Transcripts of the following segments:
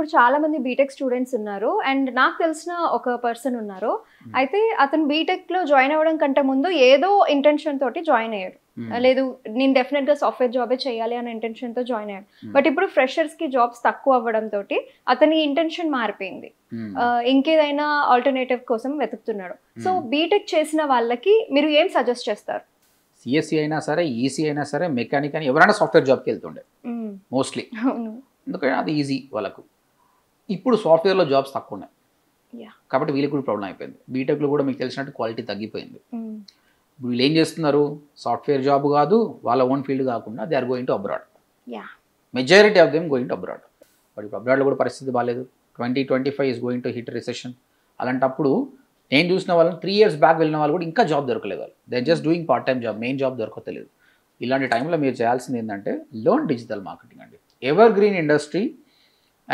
ఇప్పుడు చాలా మంది బీటెక్ స్టూడెంట్స్ ఉన్నారు అండ్ నాకు తెలిసిన ఒక పర్సన్ ఉన్నారు hmm. అయితే అతను బీటెక్ లో జాయిన్ అవ్వడం కంటే ముందు ఏదో ఇంటెన్షన్ తోటి జాయిన్ అయ్యారు hmm. లేదు నేను డెఫినెట్ గా సాఫ్ట్వేర్ జాబే చేయాలి అనే ఇంటెన్షన్ తో జాయిన్ అయ్యాడు బట్ hmm. ఇప్పుడు ఫ్రెషర్స్ కి జాబ్స్ తక్కువ అవ్వడం తోటి అతని ఇంటెన్షన్ మారిపోయింది ఇంకేదైనా ఆల్టర్నేటివ్ కోసం వెతుకుతున్నాడు సో బీటెక్ చేసిన వాళ్ళకి మీరు ఏం సజెస్ట్ చేస్తారు సిఎస్సి e అయినా సరే ఈసీ e అయినా సరే మెకానిక్ అని ఎవరైనా సాఫ్ట్వేర్ జాబ్కి వెళ్తుండే మోస్ట్లీ ఎందుకంటే అది ఈజీ వాళ్ళకు ఇప్పుడు సాఫ్ట్వేర్లో జాబ్స్ తక్కువ ఉన్నాయి కాబట్టి వీళ్ళకి కూడా ప్రాబ్లం అయిపోయింది బీటెక్లో కూడా మీకు తెలిసినట్టు క్వాలిటీ తగ్గిపోయింది hmm. వీళ్ళు ఏం చేస్తున్నారు సాఫ్ట్వేర్ జాబ్ కాదు వాళ్ళ ఓన్ ఫీల్డ్ కాకుండా they are going to abroad majority of them going to abroad ఇప్పుడు అబ్రాడ్లో కూడా పరిస్థితి బాగాలేదు twenty twenty five is going to hit recession అలాంటప్పుడు నేను చూసిన వాళ్ళని త్రీ ఇయర్స్ బ్యాక్ వెళ్ళిన వాళ్ళు కూడా ఇంకా జాబ్ దొరకలేదు వాళ్ళు they just doing part time job main job దొరకలేదు ఇలాంటి టైంలో మీరు చేయాల్సింది ఏంటంటే లోన్ డిజిటల్ మార్కెటింగ్ అండి evergreen industry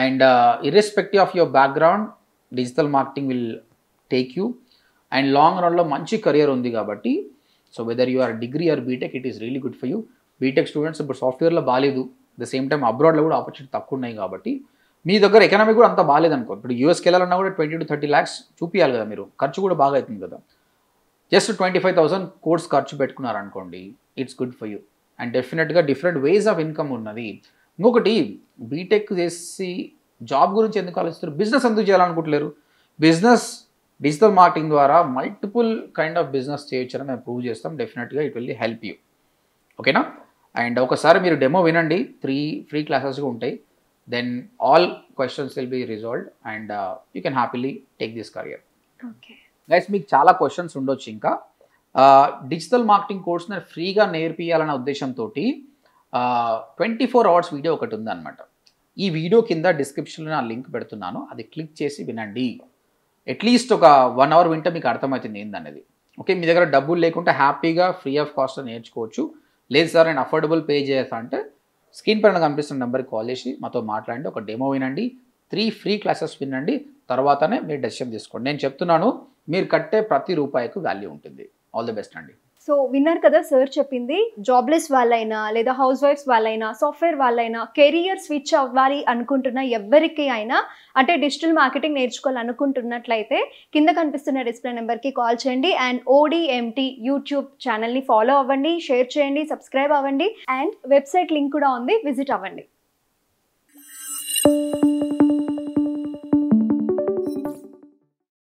and irrespective of your background digital marketing will take you and long రన్లో మంచి కెరియర్ ఉంది కాబట్టి so whether you are degree or BTech it is really good for you BTech students ఇప్పుడు సాఫ్ట్వేర్లో బాగాలేదు the same time అబ్రాడ్లో కూడా opportunity తక్కువ ఉన్నాయి కాబట్టి మీ దగ్గర ఎకనామీ కూడా అంత బాగాలేదనుకో ఇప్పుడు యూఎస్కి వెళ్ళాలన్నా కూడా ట్వంటీ టు థర్టీ ల్యాక్స్ చూపించాలి కదా మీరు ఖర్చు కూడా బాగా అవుతుంది కదా just twenty five thousand course ఖర్చు పెట్టుకున్నారనుకోండి it's good for you and డెఫినెట్గా డిఫరెంట్ వేస్ ఆఫ్ ఇన్కమ్ ఉన్నది ఇంకొకటి బీటెక్ చేసి జాబ్ గురించి ఎందుకు ఆలోచిస్తారు బిజినెస్ ఎందుకు చేయాలనుకుంటలేరు బిజినెస్ డిజిటల్ మార్కెటింగ్ ద్వారా మల్టిపుల్ కైండ్ ఆఫ్ బిజినెస్ చేయొచ్చని మేము ప్రూవ్ చేస్తాం డెఫినెట్గా ఇట్ విల్ హెల్ప్ యూ ఓకేనా అండ్ ఒకసారి మీరు డెమో వినండి త్రీ ఫ్రీ క్లాసెస్గా ఉంటాయి then all questions will be resolved and uh, you can happily take this career guys మీకు చాలా క్వశ్చన్స్ ఉండొచ్చు ఇంకా uh, డిజిటల్ మార్కెటింగ్ కోర్స్ నేను ఫ్రీగా నేర్పియాలనే ఉద్దేశంతో ట్వంటీ ఫోర్ అవర్స్ వీడియో ఒకటి ఉందన్నమాట ఈ వీడియో కింద డిస్క్రిప్షన్లో నా లింక్ పెడుతున్నాను అది క్లిక్ చేసి వినండి అట్లీస్ట్ ఒక వన్ అవర్ వింటే మీకు అర్థమవుతుంది ఏందనేది ఓకే మీ దగ్గర డబ్బులు లేకుండా హ్యాపీగా ఫ్రీ ఆఫ్ కాస్ట్ నేర్చుకోవచ్చు లేదు సార్ నేను అఫోర్డబుల్ పే చేస్తా అంటే స్క్రీన్ పైన కనిపిస్తున్న నెంబర్కి కాల్ చేసి మాతో మాట్లాడండి ఒక డెమో వినండి త్రీ ఫ్రీ క్లాసెస్ వినండి తర్వాతనే మీరు డెసిషన్ తీసుకోండి నేను చెప్తున్నాను మీరు కట్టే ప్రతి రూపాయికు వాల్యూ ఉంటుంది ఆల్ ది బెస్ట్ అండి సో విన్నారు కదా సార్ చెప్పింది జాబ్లెస్ వాళ్ళైనా లేదా హౌస్ వైఫ్స్ వాళ్ళైనా సాఫ్ట్వేర్ వాళ్ళైనా కెరియర్ స్విచ్ అవ్వాలి అనుకుంటున్న ఎవరికి అయినా అంటే డిజిటల్ మార్కెటింగ్ నేర్చుకోవాలనుకుంటున్నట్లయితే కింద కనిపిస్తున్న డిస్ప్లే నెంబర్కి కాల్ చేయండి అండ్ ఓడిఎంటీ యూట్యూబ్ ఛానల్ని ఫాలో అవ్వండి షేర్ చేయండి సబ్స్క్రైబ్ అవ్వండి అండ్ వెబ్సైట్ లింక్ కూడా ఉంది విజిట్ అవ్వండి